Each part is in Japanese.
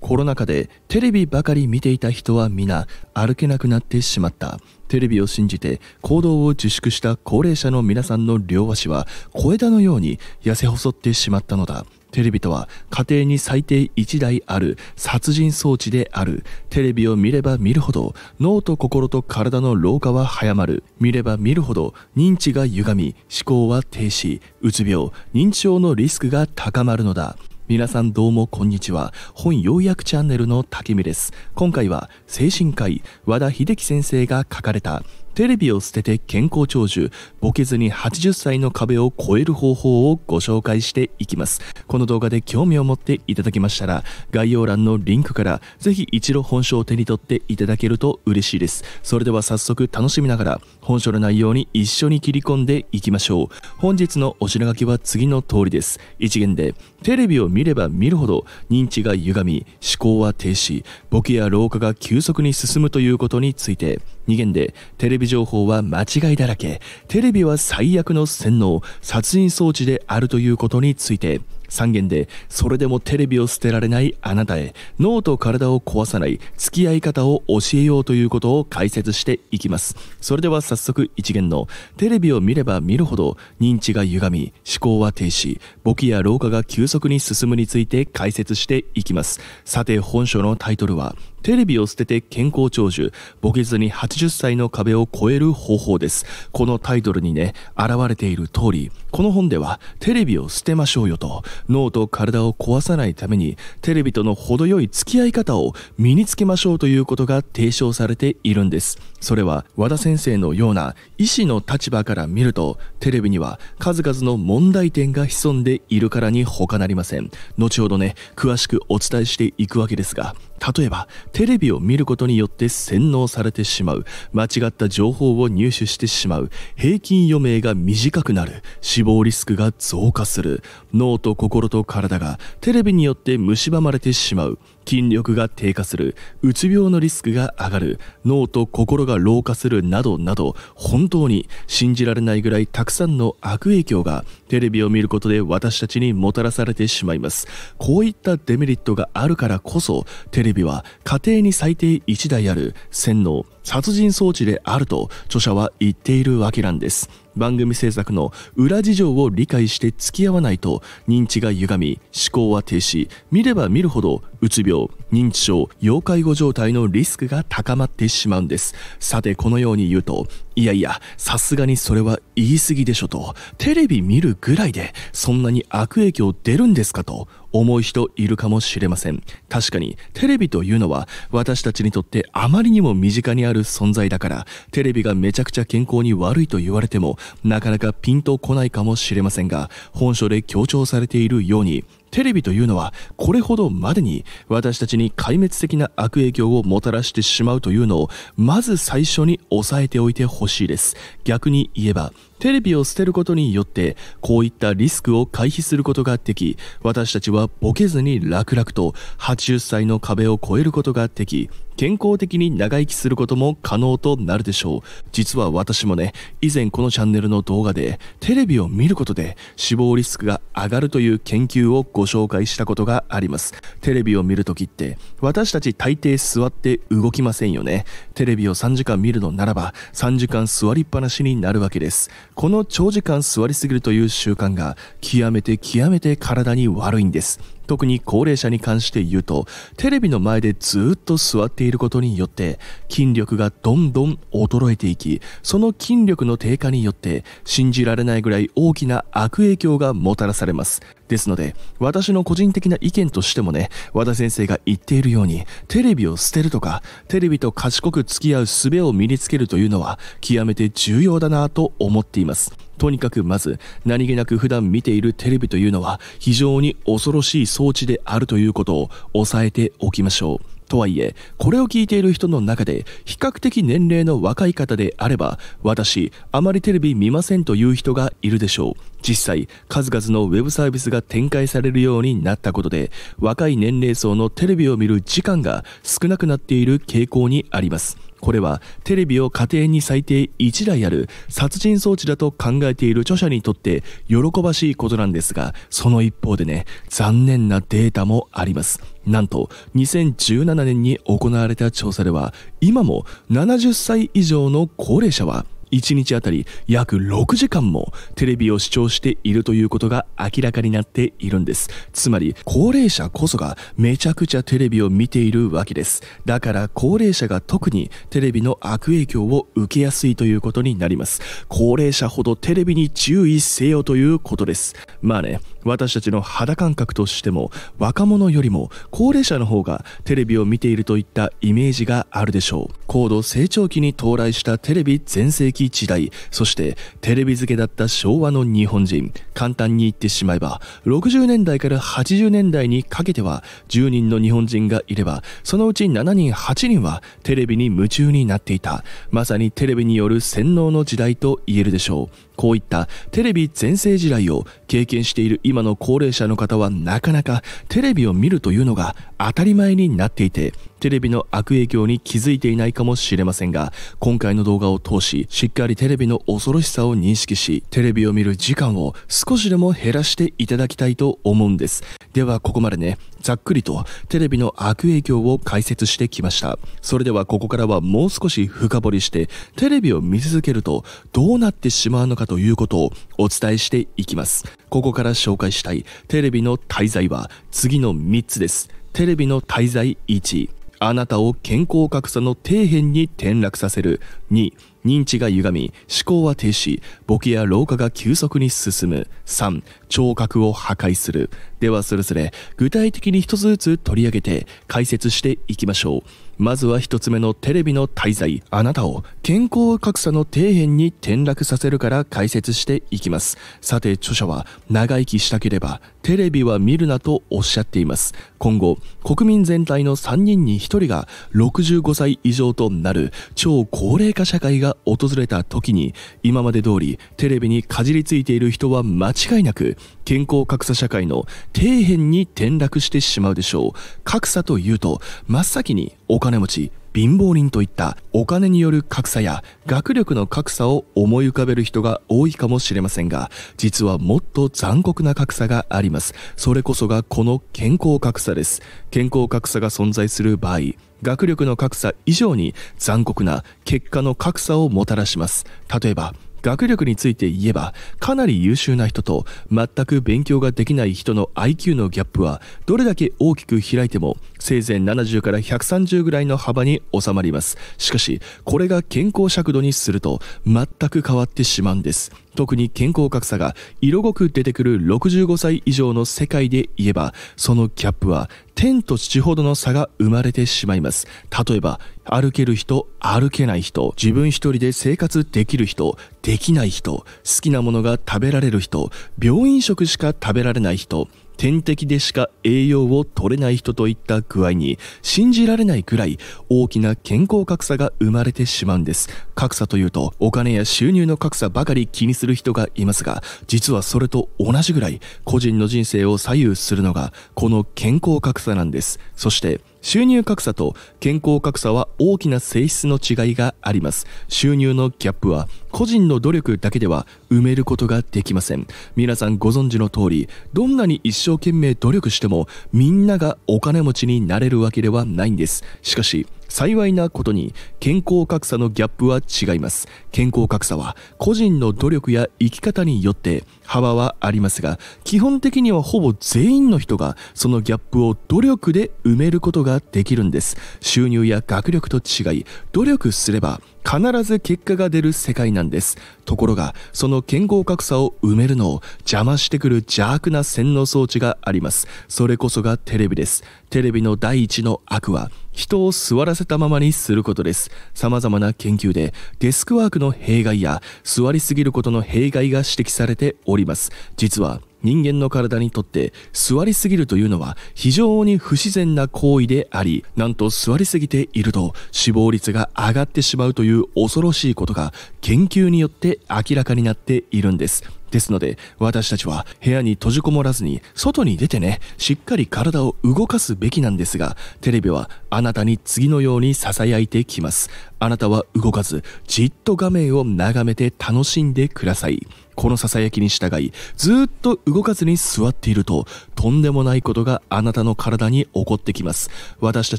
コロナ禍でテレビばかり見ていた人は皆歩けなくなってしまったテレビを信じて行動を自粛した高齢者の皆さんの両足は小枝のように痩せ細ってしまったのだテレビとは家庭に最低1台ある殺人装置であるテレビを見れば見るほど脳と心と体の老化は早まる見れば見るほど認知が歪み思考は停止うつ病認知症のリスクが高まるのだ皆さんどうもこんにちは本要約チャンネルの竹見です今回は精神科医和田秀樹先生が書かれたテレビを捨てて健康長寿ボケずに80歳の壁を越える方法をご紹介していきますこの動画で興味を持っていただけましたら概要欄のリンクからぜひ一度本書を手に取っていただけると嬉しいですそれでは早速楽しみながら本書の内容に一緒に切り込んでいきましょう本日のお品書きは次の通りです一元でテレビを見れば見るほど認知が歪み思考は停止ボケや老化が急速に進むということについて2限でテレビ情報は間違いだらけテレビは最悪の洗脳殺人装置であるということについて3限でそれでもテレビを捨てられないあなたへ脳と体を壊さない付き合い方を教えようということを解説していきますそれでは早速1限のテレビを見れば見るほど認知が歪み思考は停止簿記や老化が急速に進むについて解説していきますさて本書のタイトルはテレビを捨てて健康長寿、ボケずに80歳の壁を越える方法です。このタイトルにね、現れている通り、この本ではテレビを捨てましょうよと、脳と体を壊さないために、テレビとの程よい付き合い方を身につけましょうということが提唱されているんです。それは和田先生のような医師の立場から見ると、テレビには数々の問題点が潜んでいるからに他なりません。後ほどね、詳しくお伝えしていくわけですが、例えば、テレビを見ることによって洗脳されてしまう間違った情報を入手してしまう平均余命が短くなる死亡リスクが増加する脳と心と体がテレビによって蝕まれてしまう筋力が低下するうつ病のリスクが上がる脳と心が老化するなどなど本当に信じられないぐらいたくさんの悪影響がテレビを見ることで私たちにもたらされてしまいますこういったデメリットがあるからこそテレビは家庭に最低1台ある洗脳殺人装置であると著者は言っているわけなんです番組制作の裏事情を理解して付き合わないと認知が歪み思考は停止見れば見るほどうつ病認知症要介護状態のリスクが高まってしまうんですさてこのように言うといやいや、さすがにそれは言い過ぎでしょと、テレビ見るぐらいでそんなに悪影響出るんですかと思う人いるかもしれません。確かにテレビというのは私たちにとってあまりにも身近にある存在だから、テレビがめちゃくちゃ健康に悪いと言われてもなかなかピンとこないかもしれませんが、本書で強調されているように、テレビというのはこれほどまでに私たちに壊滅的な悪影響をもたらしてしまうというのをまず最初に押さえておいてほしいです。逆に言えばテレビを捨てることによってこういったリスクを回避することができ私たちはボケずに楽々と80歳の壁を越えることができ健康的に長生きすることも可能となるでしょう実は私もね以前このチャンネルの動画でテレビを見ることで死亡リスクが上がるという研究をご紹介したことがありますテレビを見るときって私たち大抵座って動きませんよねテレビを3時間見るのならば3時間座りっぱなしになるわけですこの長時間座りすぎるという習慣が極めて極めて体に悪いんです特に高齢者に関して言うとテレビの前でずっと座っていることによって筋力がどんどん衰えていきその筋力の低下によって信じられないぐらい大きな悪影響がもたらされますですので、私の個人的な意見としてもね、和田先生が言っているように、テレビを捨てるとか、テレビと賢く付き合う術を身につけるというのは、極めて重要だなと思っています。とにかくまず何気なく普段見ているテレビというのは非常に恐ろしい装置であるということを押さえておきましょう。とはいえ、これを聞いている人の中で、比較的年齢の若い方であれば、私、あまりテレビ見ませんという人がいるでしょう。実際数々のウェブサービスが展開されるようになったことで若い年齢層のテレビを見る時間が少なくなっている傾向にありますこれはテレビを家庭に最低1台ある殺人装置だと考えている著者にとって喜ばしいことなんですがその一方でね残念なデータもありますなんと2017年に行われた調査では今も70歳以上の高齢者は1日あたり約6時間もテレビを視聴しているということが明らかになっているんですつまり高齢者こそがめちゃくちゃテレビを見ているわけですだから高齢者が特にテレビの悪影響を受けやすいということになります高齢者ほどテレビに注意せよということですまあね私たちの肌感覚としても若者よりも高齢者の方がテレビを見ているといったイメージがあるでしょう高度成長期に到来したテレビ全盛期的時代、そしてテレビ漬けだった昭和の日本人、簡単に言ってしまえば、60年代から80年代にかけては10人の日本人がいれば、そのうち7人8人はテレビに夢中になっていた。まさにテレビによる洗脳の時代と言えるでしょう。こういったテレビ全盛時代を経験している今の高齢者の方はなかなかテレビを見るというのが当たり前になっていて、テレビの悪影響に気づいていないかもしれませんが、今回の動画を通し、しっかりテレビの恐ろしさを認識し、テレビを見る時間を少しでも減らしていただきたいと思うんです。では、ここまでね、ざっくりとテレビの悪影響を解説してきました。それでは、ここからはもう少し深掘りして、テレビを見続けるとどうなってしまうのかということをお伝えしていきます。ここから紹介したいテレビの滞在は次の3つです。テレビの滞在1あなたを健康格差の底辺に転落させる2認知が歪み思考は停止ボケや老化が急速に進む3聴覚を破壊するではそれぞれ具体的に一つずつ取り上げて解説していきましょうまずは1つ目のテレビの滞在あなたを健康格差の底辺に転落させるから解説していきますさて著者は長生きしたければテレビは見るなとおっしゃっています今後国民全体の3人に1人が65歳以上となる超高齢化社会が訪れた時に今まで通りテレビにかじりついている人は間違いなく健康格差社会の底辺に転落してしまうでしょう格差というと真っ先にお金持ち貧乏人といったお金による格差や学力の格差を思い浮かべる人が多いかもしれませんが実はもっと残酷な格差がありますそれこそがこの健康格差です健康格差が存在する場合学力の格差以上に残酷な結果の格差をもたらします例えば学力について言えばかなり優秀な人と全く勉強ができない人の IQ のギャップはどれだけ大きく開いても生前70から130ぐらいの幅に収まりますしかしこれが健康尺度にすると全く変わってしまうんです特に健康格差が色濃く出てくる65歳以上の世界で言えば、そのギャップは天と地ほどの差が生まれてしまいます。例えば、歩ける人、歩けない人、自分一人で生活できる人、できない人、好きなものが食べられる人、病院食しか食べられない人、点滴でしか栄養を取れない人といった具合に信じられないくらい大きな健康格差が生まれてしまうんです格差というとお金や収入の格差ばかり気にする人がいますが実はそれと同じぐらい個人の人生を左右するのがこの健康格差なんですそして収入格差と健康格差は大きな性質の違いがあります収入のギャップは個人の努力だけでは埋めることができません皆さんご存知の通りどんなに一生懸命努力してもみんながお金持ちになれるわけではないんですしかし幸いなことに健康格差のギャップは違います健康格差は個人の努力や生き方によって幅はありますが基本的にはほぼ全員の人がそのギャップを努力で埋めることができるんです収入や学力と違い努力すれば必ず結果が出る世界なんですところがその健康格差を埋めるのを邪魔してくる邪悪な洗脳装置がありますそれこそがテレビですテレビの第一の悪は人を座らせたままにすることです様々な研究でデスクワークの弊害や座りすぎることの弊害が指摘されております実は人間の体にとって座りすぎるというのは非常に不自然な行為であり、なんと座りすぎていると死亡率が上がってしまうという恐ろしいことが研究によって明らかになっているんです。ですので、私たちは部屋に閉じこもらずに、外に出てね、しっかり体を動かすべきなんですが、テレビはあなたに次のように囁いてきます。あなたは動かず、じっと画面を眺めて楽しんでください。この囁きに従い、ずっと動かずに座っていると、とんでもないことがあなたの体に起こってきます。私た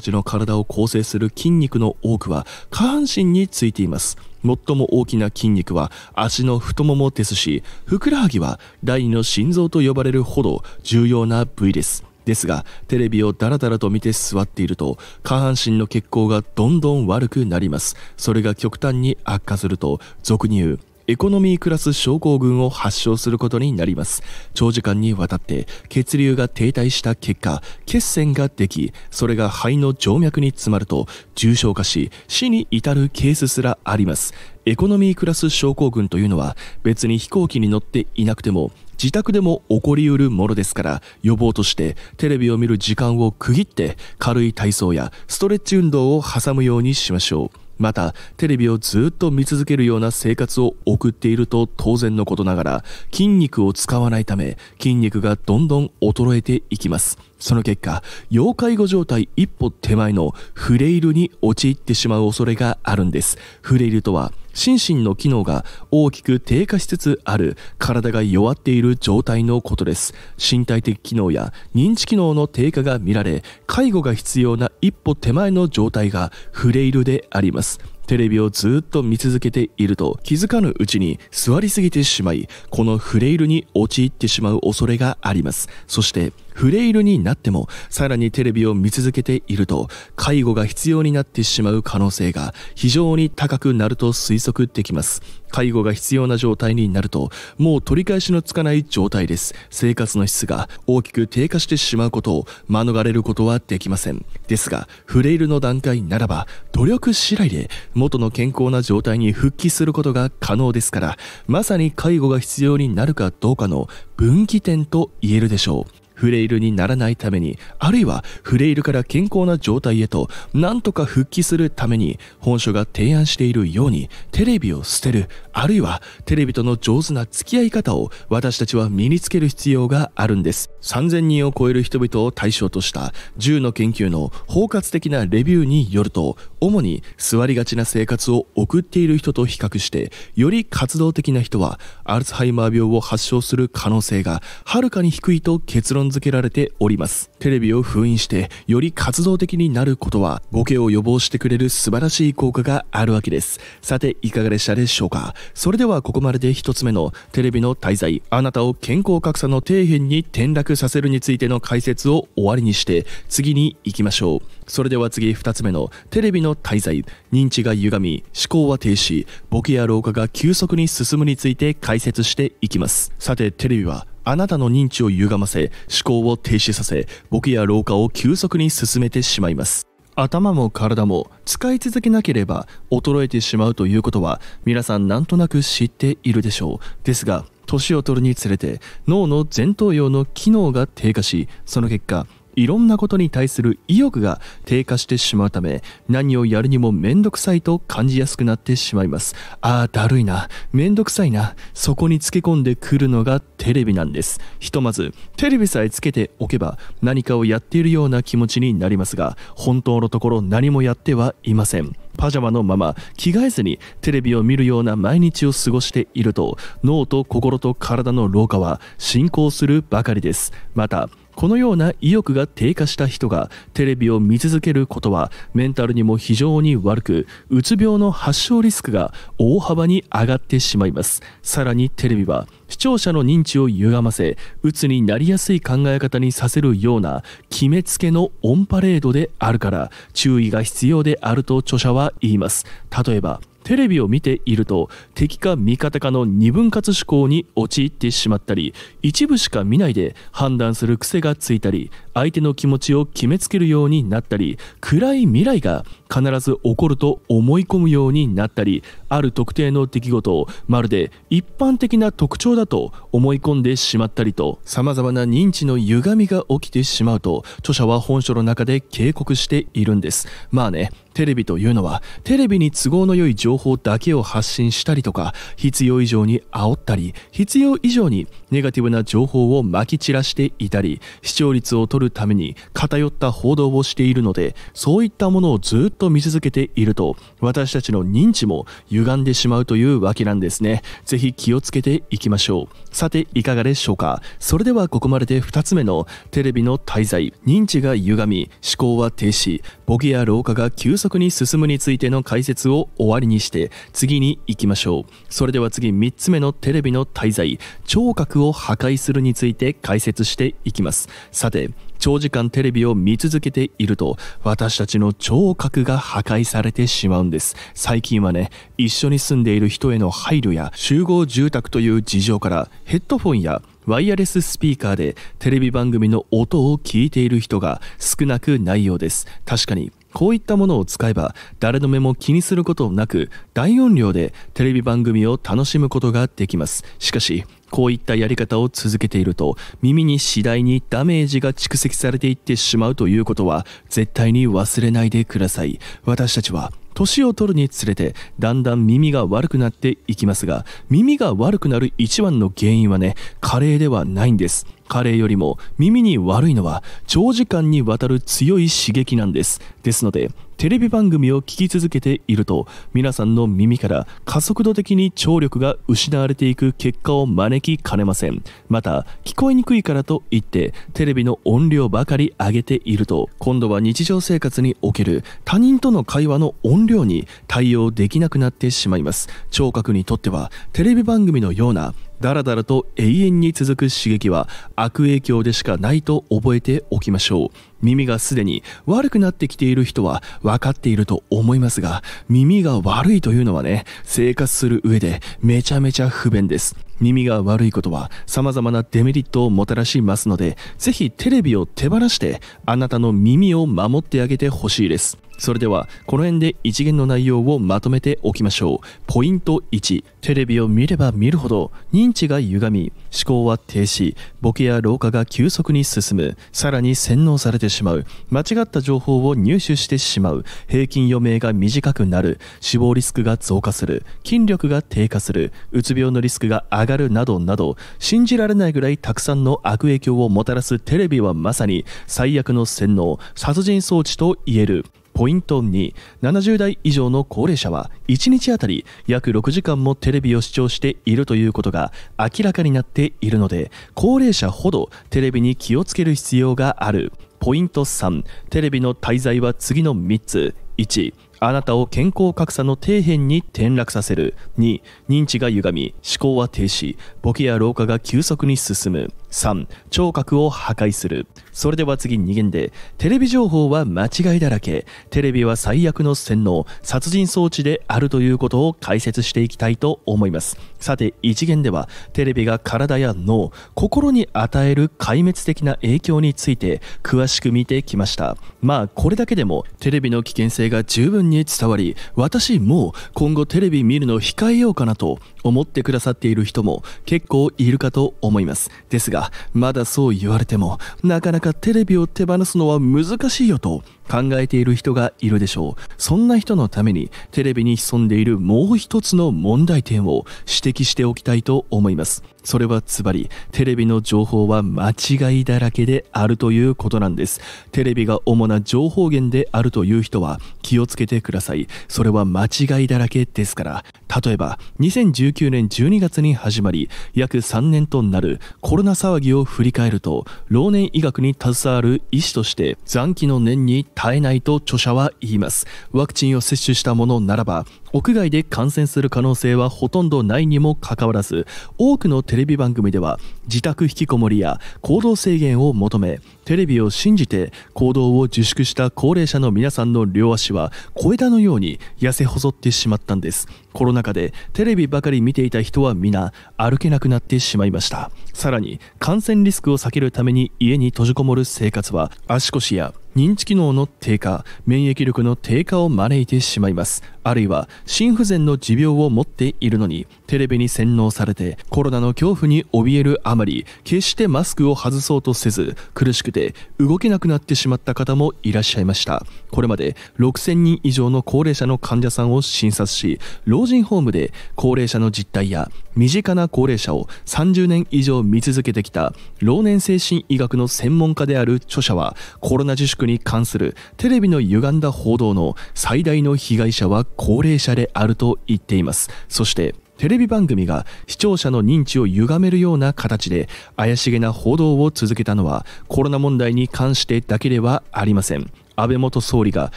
ちの体を構成する筋肉の多くは、下半身についています。最も大きな筋肉は足の太ももですし、ふくらはぎは第二の心臓と呼ばれるほど重要な部位です。ですが、テレビをダラダラと見て座っていると、下半身の血行がどんどん悪くなります。それが極端に悪化すると、俗に言う、エコノミークラス症候群を発症することになります長時間にわたって血流が停滞した結果血栓ができそれが肺の静脈に詰まると重症化し死に至るケースすらありますエコノミークラス症候群というのは別に飛行機に乗っていなくても自宅でも起こりうるものですから予防としてテレビを見る時間を区切って軽い体操やストレッチ運動を挟むようにしましょうまたテレビをずっと見続けるような生活を送っていると当然のことながら筋肉を使わないため筋肉がどんどん衰えていきますその結果要介護状態一歩手前のフレイルに陥ってしまう恐れがあるんですフレイルとは心身の機能が大きく低下しつつある体が弱っている状態のことです身体的機能や認知機能の低下が見られ介護が必要な一歩手前の状態がフレイルでありますテレビをずっと見続けていると気づかぬうちに座りすぎてしまいこのフレイルに陥ってしまう恐れがありますそしてフレイルになってもさらにテレビを見続けていると介護が必要になってしまう可能性が非常に高くなると推測できます介護が必要な状態になるともう取り返しのつかない状態です生活の質が大きく低下してしまうことを免れることはできませんですがフレイルの段階ならば努力次第で元の健康な状態に復帰することが可能ですからまさに介護が必要になるかどうかの分岐点と言えるでしょうフレイルにならないために、あるいはフレイルから健康な状態へとなんとか復帰するために、本書が提案しているように、テレビを捨てる、あるいはテレビとの上手な付き合い方を私たちは身につける必要があるんです。3000人を超える人々を対象とした10の研究の包括的なレビューによると、主に座りがちな生活を送っている人と比較して、より活動的な人はアルツハイマー病を発症する可能性がはるかに低いと結論付けられておりますテレビを封印してより活動的になることはボケを予防してくれる素晴らしい効果があるわけですさていかがでしたでしょうかそれではここまでで1つ目のテレビの滞在あなたを健康格差の底辺に転落させるについての解説を終わりにして次に行きましょうそれでは次2つ目のテレビの滞在認知が歪み思考は停止ボケや老化が急速に進むについて解説していきますさてテレビはあなたの認知を歪ませ思考を停止させボケや老化を急速に進めてしまいます頭も体も使い続けなければ衰えてしまうということは皆さんなんとなく知っているでしょうですが年を取るにつれて脳の前頭葉の機能が低下しその結果いろんなことに対する意欲が低下してしまうため何をやるにもめんどくさいと感じやすくなってしまいますああだるいなめんどくさいなそこにつけ込んでくるのがテレビなんですひとまずテレビさえつけておけば何かをやっているような気持ちになりますが本当のところ何もやってはいませんパジャマのまま着替えずにテレビを見るような毎日を過ごしていると脳と心と体の老化は進行するばかりですまたこのような意欲が低下した人がテレビを見続けることはメンタルにも非常に悪くうつ病の発症リスクが大幅に上がってしまいますさらにテレビは視聴者の認知を歪ませうつになりやすい考え方にさせるような決めつけのオンパレードであるから注意が必要であると著者は言います例えばテレビを見ていると敵か味方かの二分割思考に陥ってしまったり一部しか見ないで判断する癖がついたり相手の気持ちを決めつけるようになったり暗い未来が必ず起こると思い込むようになったりある特定の出来事をまるで一般的な特徴だと思い込んでしまったりと様々な認知の歪みが起きてしまうと著者は本書の中で警告しているんですまあねテレビというのはテレビに都合の良い情報だけを発信したりとか必要以上に煽ったり必要以上にネガティブな情報を撒き散らしていたり視聴率を取るために偏った報道をしているのでそういったものをずっと見続けていると私たちの認知も歪んでしまうというわけなんですね。ぜひ気をつけていきましょう。さて、いかがでしょうかそれではここまでで2つ目のテレビの滞在、認知が歪み、思考は停止、ボケや老化が急速に進むについての解説を終わりにして、次に行きましょう。それでは次3つ目のテレビの滞在、聴覚を破壊するについて解説していきます。さて、長時間テレビを見続けていると私たちの聴覚が破壊されてしまうんです最近はね一緒に住んでいる人への配慮や集合住宅という事情からヘッドフォンやワイヤレススピーカーでテレビ番組の音を聞いている人が少なくないようです確かにこういったものを使えば誰の目も気にすることなく大音量でテレビ番組を楽しむことができますしかしこういったやり方を続けていると耳に次第にダメージが蓄積されていってしまうということは絶対に忘れないでください私たちは年を取るにつれてだんだん耳が悪くなっていきますが耳が悪くなる一番の原因はね加齢ではないんです加齢よりも耳に悪いのは長時間にわたる強い刺激なんですですのでテレビ番組を聞き続けていると皆さんの耳から加速度的に聴力が失われていく結果を招きかねませんまた聞こえにくいからといってテレビの音量ばかり上げていると今度は日常生活における他人との会話の音量に対応できなくなってしまいます聴覚にとってはテレビ番組のようなだらだらと永遠に続く刺激は悪影響でしかないと覚えておきましょう耳がすでに悪くなってきている人は分かっていると思いますが、耳が悪いというのはね、生活する上でめちゃめちゃ不便です。耳が悪いことは様々なデメリットをもたらしますので、ぜひテレビを手放してあなたの耳を守ってあげてほしいです。それではこの辺で一元の内容をまとめておきましょうポイント1テレビを見れば見るほど認知が歪み思考は停止ボケや老化が急速に進むさらに洗脳されてしまう間違った情報を入手してしまう平均余命が短くなる死亡リスクが増加する筋力が低下するうつ病のリスクが上がるなどなど信じられないぐらいたくさんの悪影響をもたらすテレビはまさに最悪の洗脳殺人装置と言えるポイント270代以上の高齢者は1日あたり約6時間もテレビを視聴しているということが明らかになっているので高齢者ほどテレビに気をつける必要があるポイント3テレビの滞在は次の3つ1あなたを健康格差の底辺に転落させる2認知が歪み思考は停止ボケや老化が急速に進む3聴覚を破壊するそれでは次2限でテレビ情報は間違いだらけテレビは最悪の洗脳殺人装置であるということを解説していきたいと思いますさて1限ではテレビが体や脳心に与える壊滅的な影響について詳しく見てきましたまあこれだけでもテレビの危険性が十分に伝わり私もう今後テレビ見るの控えようかなと思ってくださっている人も結構いるかと思いますですがまだそう言われてもなかなかテレビを手放すのは難しいよと考えている人がいるでしょうそんな人のためにテレビに潜んでいるもう一つの問題点を指摘しておきたいと思いますそれはつまりテレビの情報は間違いだらけであるということなんですテレビが主な情報源であるという人は気をつけてくださいそれは間違いだらけですから例えば2019 2019年12月に始まり約3年となるコロナ騒ぎを振り返ると老年医学に携わる医師として残機の念に耐えないと著者は言いますワクチンを接種したものならば屋外で感染する可能性はほとんどないにもかかわらず多くのテレビ番組では自宅引きこもりや行動制限を求めテレビを信じて行動を自粛した高齢者の皆さんの両足は小枝のように痩せ細ってしまったんですコロナ禍でテレビばかり見ていた人は皆歩けなくなってしまいましたさらに感染リスクを避けるために家に閉じこもる生活は足腰や認知機能の低下免疫力の低下を招いてしまいますあるいは心不全の持病を持っているのにテレビに洗脳されてコロナの恐怖に怯えるあまり決してマスクを外そうとせず苦しくて動けなくなってしまった方もいらっしゃいましたこれまで6000人以上の高齢者の患者さんを診察し老人ホームで高齢者の実態や身近な高齢者を30年以上見続けてきた老年精神医学の専門家である著者はコロナ自粛に関するテレビの歪んだ報道の最大の被害者は高齢者であると言っています。そして、テレビ番組が視聴者の認知を歪めるような形で怪しげな報道を続けたのはコロナ問題に関してだけではありません。安倍元総理が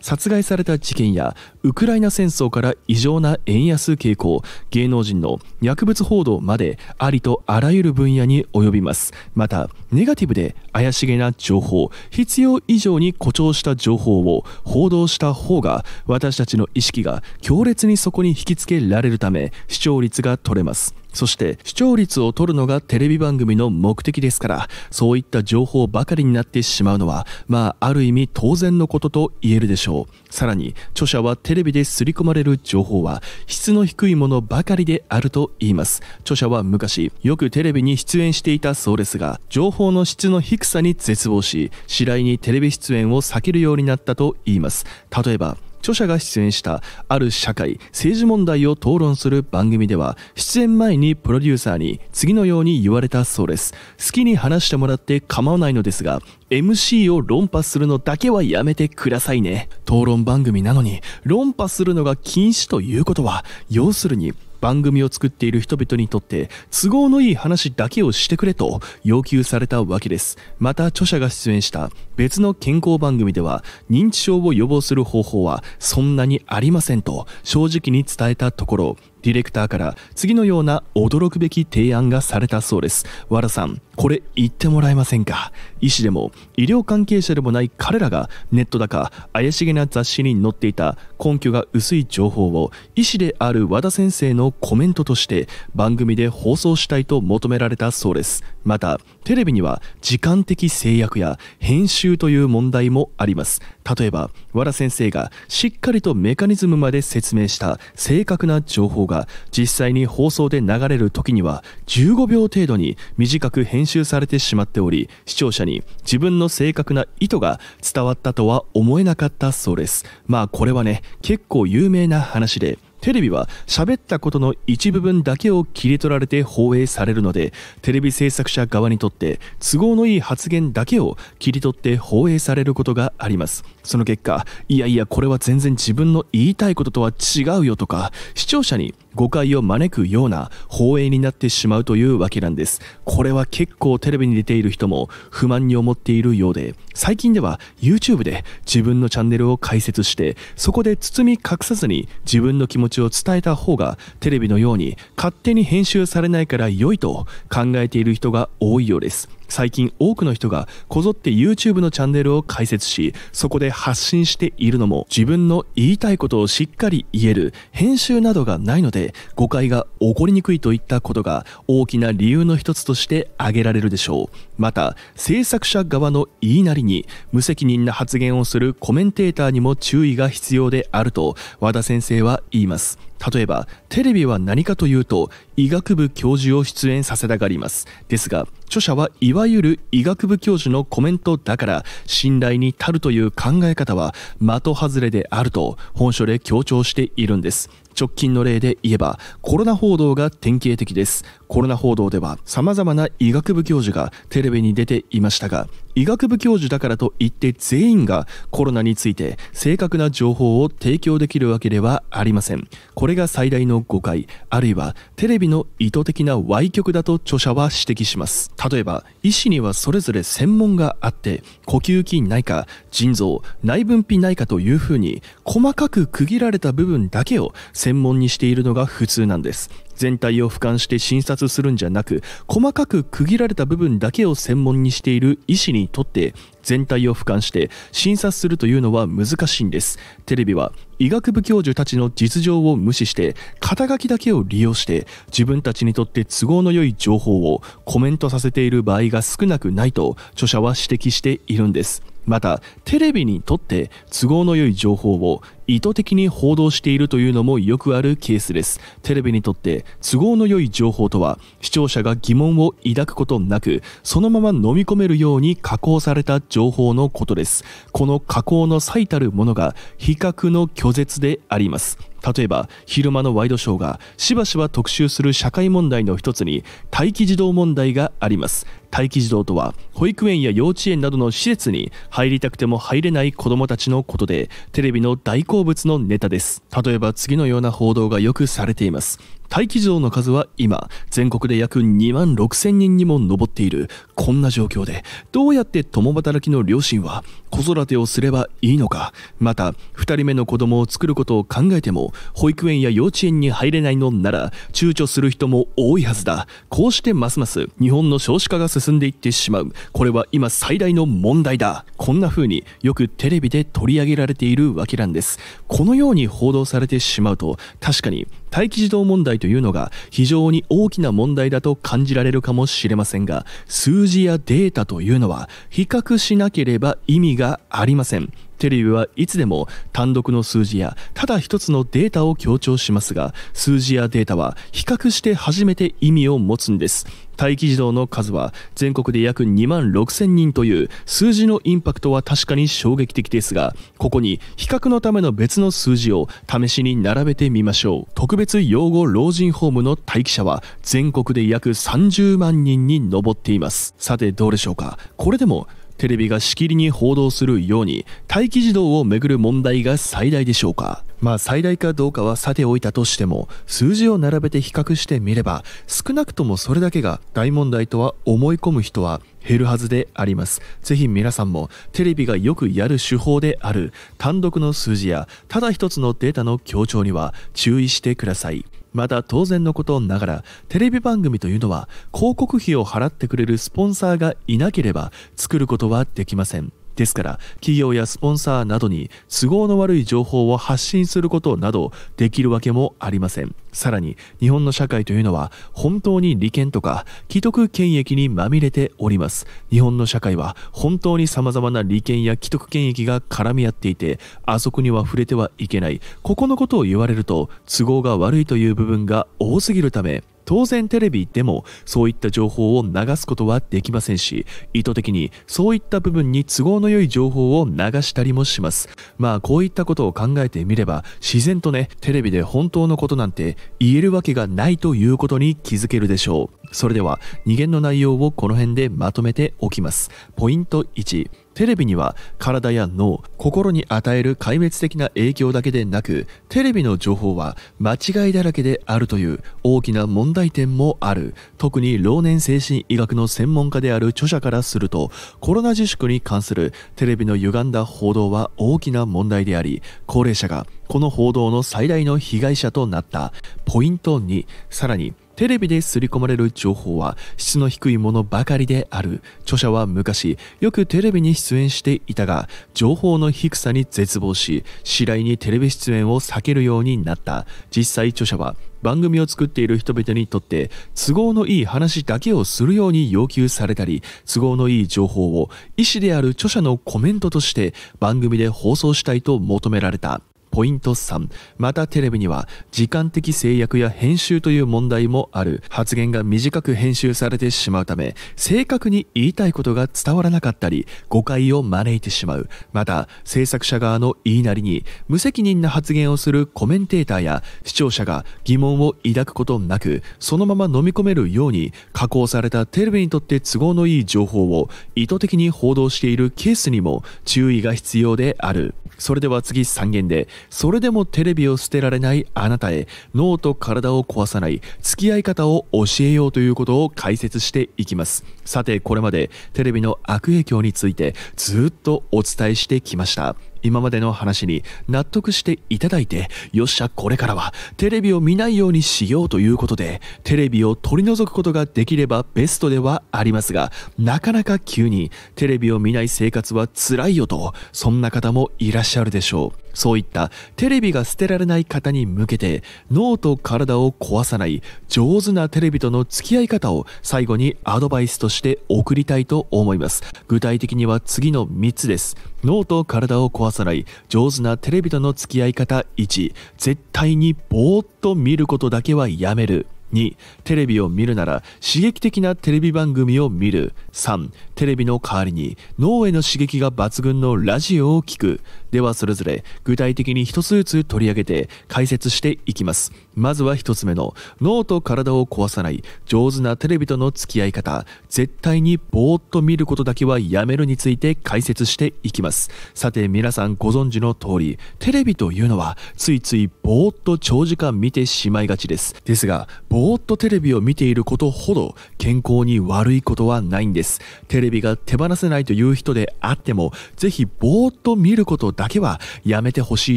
殺害された事件やウクライナ戦争から異常な円安傾向芸能人の薬物報道までありとあらゆる分野に及びますまたネガティブで怪しげな情報必要以上に誇張した情報を報道した方が私たちの意識が強烈にそこに引きつけられるため視聴率が取れますそして視聴率を取るのがテレビ番組の目的ですからそういった情報ばかりになってしまうのはまあある意味当然のことと言えるでしょうさらに著者はテレビで刷り込まれる情報は質の低いものばかりであると言います著者は昔よくテレビに出演していたそうですが情報の質の低さに絶望し次第にテレビ出演を避けるようになったと言います例えば著者が出演したある社会政治問題を討論する番組では出演前にプロデューサーに次のように言われたそうです好きに話してもらって構わないのですが MC を論破するのだけはやめてくださいね。討論番組なのに、論破するのが禁止ということは、要するに、番組を作っている人々にとって都合のいい話だけをしてくれと要求されたわけですまた著者が出演した別の健康番組では認知症を予防する方法はそんなにありませんと正直に伝えたところディレクターから次のような驚くべき提案がされたそうです。和田さん、これ言ってもらえませんか医師でも医療関係者でもない彼らがネットだか怪しげな雑誌に載っていた根拠が薄い情報を医師である和田先生のコメントとして番組で放送したいと求められたそうです。また、テレビには時間的制約や編集という問題もあります。例えば、和田先生がしっかりとメカニズムまで説明した正確な情報が実際に放送で流れる時には15秒程度に短く編集されてしまっており視聴者に自分の正確な意図が伝わったとは思えなかったそうですまあこれはね結構有名な話でテレビは喋ったことの一部分だけを切り取られて放映されるのでテレビ制作者側にとって都合のいい発言だけを切り取って放映されることがありますその結果いやいやこれは全然自分の言いたいこととは違うよとか視聴者に誤解を招くような放映になってしまうというわけなんですこれは結構テレビに出ている人も不満に思っているようで最近では YouTube で自分のチャンネルを開設してそこで包み隠さずに自分の気持ちを伝えた方がテレビのように勝手に編集されないから良いと考えている人が多いようです最近多くの人がこぞって YouTube のチャンネルを開設しそこで発信しているのも自分の言いたいことをしっかり言える編集などがないので誤解が起こりにくいといったことが大きな理由の一つとして挙げられるでしょうまた制作者側の言いなりに無責任な発言をするコメンテーターにも注意が必要であると和田先生は言います例えばテレビは何かというと医学部教授を出演させたがりますですが著者はいわゆる医学部教授のコメントだから信頼に足るという考え方は的外れであると本書で強調しているんです直近の例で言えばコロナ報道が典型的ですコロナ報道では様々な医学部教授がテレビに出ていましたが医学部教授だからといって全員がコロナについて正確な情報を提供できるわけではありませんこれが最大の誤解あるいはテレビの意図的な歪曲だと著者は指摘します例えば医師にはそれぞれ専門があって呼吸器内科腎臓内分泌内科というふうに細かく区切られた部分だけを専門にしているのが普通なんです全体を俯瞰して診察するんじゃなく細かく区切られた部分だけを専門にしている医師にとって全体を俯瞰して診察するというのは難しいんですテレビは医学部教授たちの実情を無視して肩書きだけを利用して自分たちにとって都合の良い情報をコメントさせている場合が少なくないと著者は指摘しているんですまたテレビにとって都合の良い情報を意図的に報道しているというのもよくあるケースですテレビにとって都合の良い情報とは視聴者が疑問を抱くことなくそのまま飲み込めるように加工された情報のことですこの加工の最たるものが比較の拒絶であります例えば昼間のワイドショーがしばしば特集する社会問題の一つに待機児童問題があります待機児童とは保育園や幼稚園などの施設に入りたくても入れない子どもたちのことでテレビの大好物のネタです例えば次のような報道がよくされています待機児童の数は今全国で約2万6千人にも上っているこんな状況でどうやって共働きの両親は子育てをすればいいのかまた2人目の子供を作ることを考えても保育園や幼稚園に入れないのなら躊躇する人も多いはずだこうしてますます日本の少子化が進んでいってしまうこれは今最大の問題だこんな風によくテレビで取り上げられているわけなんですこのように報道されてしまうと確かに待機児童問題というのが非常に大きな問題だと感じられるかもしれませんが数字やデータというのは比較しなければ意味がありませんテレビはいつでも単独の数字やただ一つのデータを強調しますが数字やデータは比較して初めて意味を持つんです待機児童の数は全国で約2万6000人という数字のインパクトは確かに衝撃的ですがここに比較のための別の数字を試しに並べてみましょう特別養護老人ホームの待機者は全国で約30万人に上っていますさてどうでしょうかこれでもテレビがしきりに報道するように待機児童をめぐる問題が最大でしょうかまあ最大かどうかはさておいたとしても数字を並べて比較してみれば少なくともそれだけが大問題とは思い込む人は減るはずでありますぜひ皆さんもテレビがよくやる手法である単独の数字やただ一つのデータの強調には注意してくださいまた当然のことながらテレビ番組というのは広告費を払ってくれるスポンサーがいなければ作ることはできませんですから企業やスポンサーなどに都合の悪い情報を発信することなどできるわけもありませんさらに日本の社会というのは本当に利権とか既得権益にまみれております日本の社会は本当に様々な利権や既得権益が絡み合っていてあそこには触れてはいけないここのことを言われると都合が悪いという部分が多すぎるため当然テレビでもそういった情報を流すことはできませんし意図的にそういった部分に都合の良い情報を流したりもしますまあこういったことを考えてみれば自然とねテレビで本当のことなんて言えるわけがないということに気づけるでしょうそれでは2限の内容をこの辺でまとめておきますポイント1テレビには体や脳心に与える壊滅的な影響だけでなくテレビの情報は間違いだらけであるという大きな問題点もある特に老年精神医学の専門家である著者からするとコロナ自粛に関するテレビの歪んだ報道は大きな問題であり高齢者がこの報道の最大の被害者となったポイント2さらにテレビで刷り込まれる情報は質の低いものばかりである。著者は昔、よくテレビに出演していたが、情報の低さに絶望し、次第にテレビ出演を避けるようになった。実際著者は、番組を作っている人々にとって都合のいい話だけをするように要求されたり都合のいい情報を医師である著者のコメントとして番組で放送したいと求められたポイント3またテレビには時間的制約や編集という問題もある発言が短く編集されてしまうため正確に言いたいことが伝わらなかったり誤解を招いてしまうまた制作者側の言いなりに無責任な発言をするコメンテーターや視聴者が疑問を抱くことなくそのまま飲み込めるように加工されたテレビにとって都合のいい情報を意図的に報道しているケースにも注意が必要である。それでは次3件で、それでもテレビを捨てられないあなたへ、脳と体を壊さない付き合い方を教えようということを解説していきます。さて、これまでテレビの悪影響についてずっとお伝えしてきました。今までの話に納得していただいて、よっしゃ、これからはテレビを見ないようにしようということで、テレビを取り除くことができればベストではありますが、なかなか急にテレビを見ない生活は辛いよと、そんな方もいらっしゃるでしょう。そういったテレビが捨てられない方に向けて脳と体を壊さない上手なテレビとの付き合い方を最後にアドバイスとして送りたいと思います。具体的には次の3つです。脳と体を壊さい上手なテレビとの付き合い方1絶対にぼーっと見ることだけはやめる2テレビを見るなら刺激的なテレビ番組を見る3テレビの代わりに脳への刺激が抜群のラジオを聞くではそれぞれ具体的に一つずつ取り上げて解説していきますまずは一つ目の脳と体を壊さない上手なテレビとの付き合い方絶対にぼーっと見ることだけはやめるについて解説していきますさて皆さんご存知の通りテレビというのはついついぼーっと長時間見てしまいがちですですがぼーっとテレビを見ていることほど健康に悪いことはないんですテレビレビが手放せないという人であっても、ぜひぼーっと見ることだけはやめてほし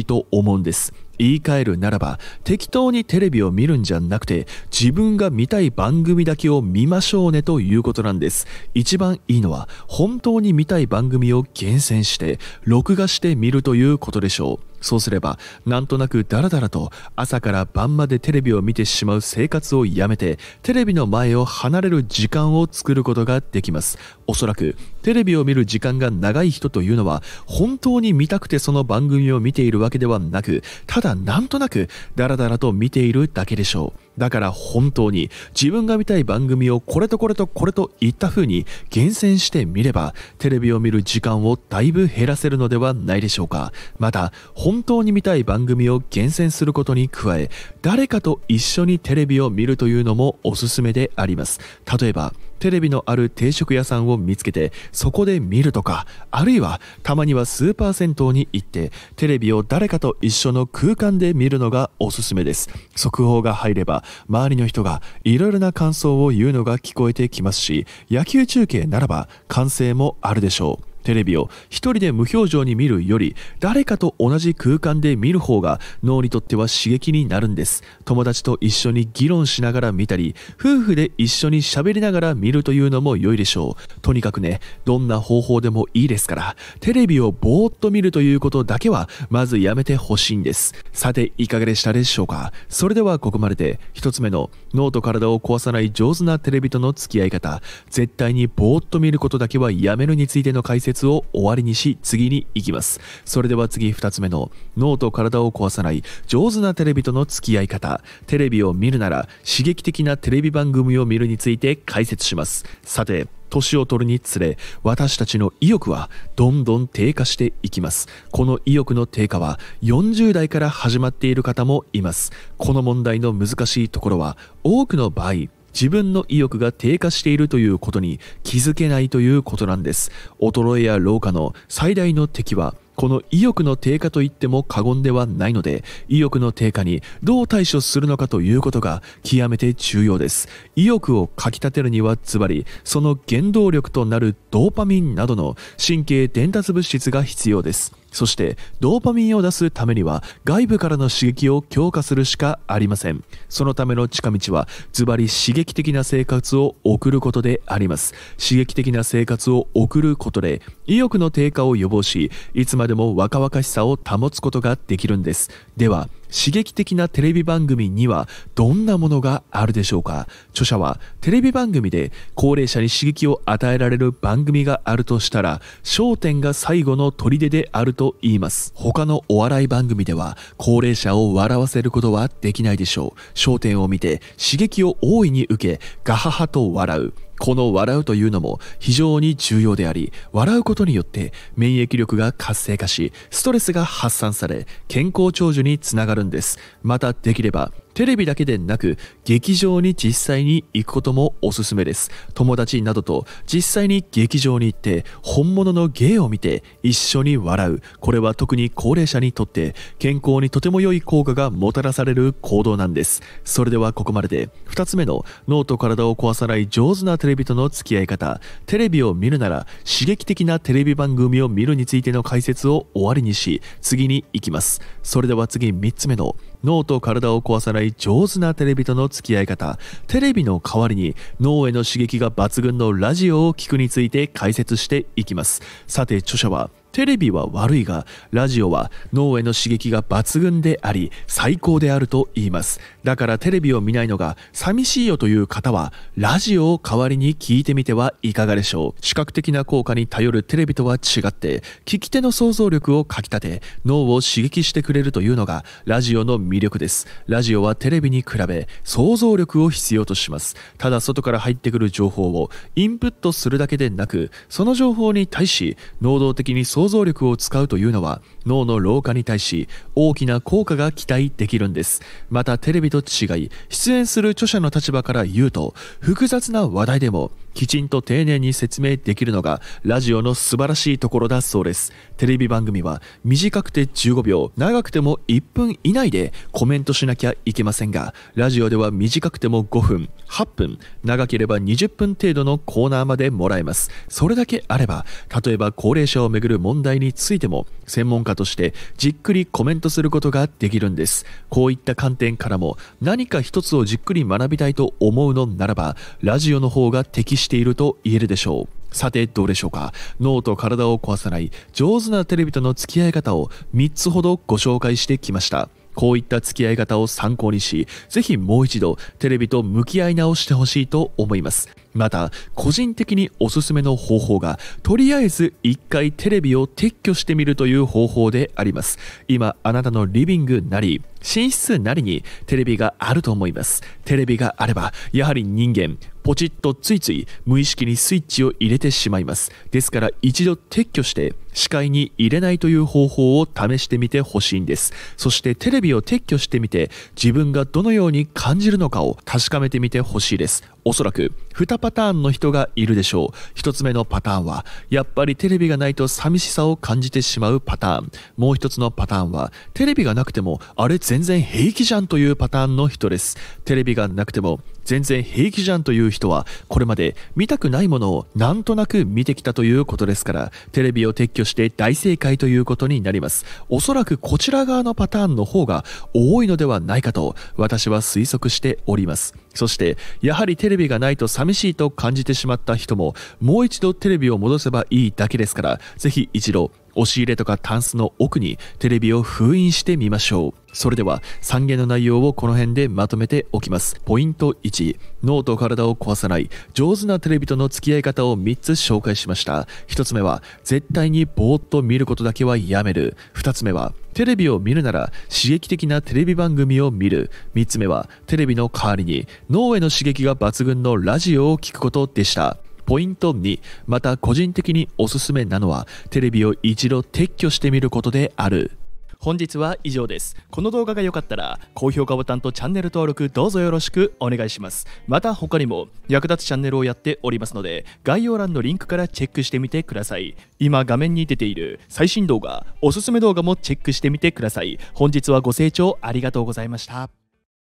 いと思うんです。言い換えるならば、適当にテレビを見るんじゃなくて、自分が見たい番組だけを見ましょうねということなんです。一番いいのは、本当に見たい番組を厳選して、録画してみるということでしょう。そうすればなんとなくダラダラと朝から晩までテレビを見てしまう生活をやめてテレビの前を離れる時間を作ることができますおそらくテレビを見る時間が長い人というのは本当に見たくてその番組を見ているわけではなくただなんとなくダラダラと見ているだけでしょうだから本当に自分が見たい番組をこれとこれとこれといった風に厳選してみればテレビを見る時間をだいぶ減らせるのではないでしょうかまた本当に見たい番組を厳選することに加え誰かと一緒にテレビを見るというのもおすすめであります例えばテレビのある定食屋さんを見つけてそこで見るとかあるいはたまにはスーパー銭湯に行ってテレビを誰かと一緒の空間で見るのがおすすめです速報が入れば周りの人がいろいろな感想を言うのが聞こえてきますし野球中継ならば歓声もあるでしょうテレビを1人で無表情に見るより誰かと同じ空間で見る方が脳にとっては刺激になるんです友達と一緒に議論しながら見たり夫婦で一緒に喋りながら見るというのも良いでしょうとにかくねどんな方法でもいいですからテレビをぼーっと見るということだけはまずやめてほしいんですさていかがでしたでしょうかそれではここまでで1つ目の脳と体を壊さない上手なテレビとの付き合い方絶対にぼーっと見ることだけはやめるについての解説を終わりにし次に行きますそれでは次2つ目の脳と体を壊さない上手なテレビとの付き合い方テレビを見るなら刺激的なテレビ番組を見るについて解説しますさて年を取るにつれ私たちの意欲はどんどん低下していきますこの意欲の低下は40代から始まっている方もいますこの問題の難しいところは多くの場合自分の意欲が低下しているということに気づけないということなんです衰えや老化の最大の敵はこの意欲の低下といっても過言ではないので、意欲の低下にどう対処するのかということが極めて重要です。意欲をかき立てるにはつまり、その原動力となるドーパミンなどの神経伝達物質が必要です。そしてドーパミンを出すためには外部からの刺激を強化するしかありませんそのための近道はズバリ刺激的な生活を送ることであります刺激的な生活を送ることで意欲の低下を予防しいつまでも若々しさを保つことができるんですでは刺激的なテレビ番組にはどんなものがあるでしょうか著者はテレビ番組で高齢者に刺激を与えられる番組があるとしたら焦点が最後の砦であると言います他のお笑い番組では高齢者を笑わせることはできないでしょう焦点を見て刺激を大いに受けガハハと笑うこの笑うというのも非常に重要であり、笑うことによって免疫力が活性化し、ストレスが発散され、健康長寿につながるんです。またできれば、テレビだけでなく劇場に実際に行くこともおすすめです友達などと実際に劇場に行って本物の芸を見て一緒に笑うこれは特に高齢者にとって健康にとても良い効果がもたらされる行動なんですそれではここまでで2つ目の脳と体を壊さない上手なテレビとの付き合い方テレビを見るなら刺激的なテレビ番組を見るについての解説を終わりにし次に行きますそれでは次3つ目の脳と体を壊さない上手なテレビとの付き合い方テレビの代わりに脳への刺激が抜群のラジオを聴くについて解説していきますさて著者はテレビは悪いがラジオは脳への刺激が抜群であり最高であると言いますだからテレビを見ないのが寂しいよという方はラジオを代わりに聞いてみてはいかがでしょう視覚的な効果に頼るテレビとは違って聞き手の想像力をかきたて脳を刺激してくれるというのがラジオの魅力ですラジオはテレビに比べ想像力を必要としますただ外から入ってくる情報をインプットするだけでなくその情報に対し能動的に想像想像力を使うというのは脳の老化に対し大きな効果が期待できるんですまたテレビと違い出演する著者の立場から言うと複雑な話題でもきちんと丁寧に説明できるのがラジオの素晴らしいところだそうですテレビ番組は短くて15秒長くても1分以内でコメントしなきゃいけませんがラジオでは短くても5分8分長ければ20分程度のコーナーまでもらえますそれだけあれば例えば高齢者をめぐる問題についても専門家としてじっくりコメントすることができるんですこういった観点からも何か一つをじっくり学びたいと思うのならばラジオの方が適していると言えるでしょうさてどうでしょうか脳と体を壊さない上手なテレビとの付き合い方を3つほどご紹介してきましたこういった付き合い方を参考にし、ぜひもう一度テレビと向き合い直してほしいと思います。また、個人的におすすめの方法が、とりあえず一回テレビを撤去してみるという方法であります。今、あなたのリビングなり、寝室なりにテレビがあると思います。テレビがあれば、やはり人間、ポチッとついつい無意識にスイッチを入れてしまいます。ですから一度撤去して視界に入れないという方法を試してみてほしいんです。そしてテレビを撤去してみて自分がどのように感じるのかを確かめてみてほしいです。おそらく2パターンの人がいるでしょう。1つ目のパターンはやっぱりテレビがないと寂しさを感じてしまうパターン。もう1つのパターンはテレビがなくてもあれ全然平気じゃんというパターンの人です。テレビがなくても全然平気じゃんという人はこれまで見たくないものをなんとなく見てきたということですからテレビを撤去して大正解ということになりますおそらくこちら側のパターンの方が多いのではないかと私は推測しておりますそしてやはりテレビがないと寂しいと感じてしまった人ももう一度テレビを戻せばいいだけですからぜひ一度押し入れとかタンスの奥にテレビを封印してみましょう。それでは3言の内容をこの辺でまとめておきます。ポイント1、脳と体を壊さない上手なテレビとの付き合い方を3つ紹介しました。1つ目は絶対にぼーっと見ることだけはやめる。2つ目はテレビを見るなら刺激的なテレビ番組を見る。3つ目はテレビの代わりに脳への刺激が抜群のラジオを聴くことでした。ポイント2、また個人的におすすめなのは、テレビを一度撤去してみることである。本日は以上です。この動画が良かったら、高評価ボタンとチャンネル登録どうぞよろしくお願いします。また他にも役立つチャンネルをやっておりますので、概要欄のリンクからチェックしてみてください。今画面に出ている最新動画、おすすめ動画もチェックしてみてください。本日はご清聴ありがとうございました。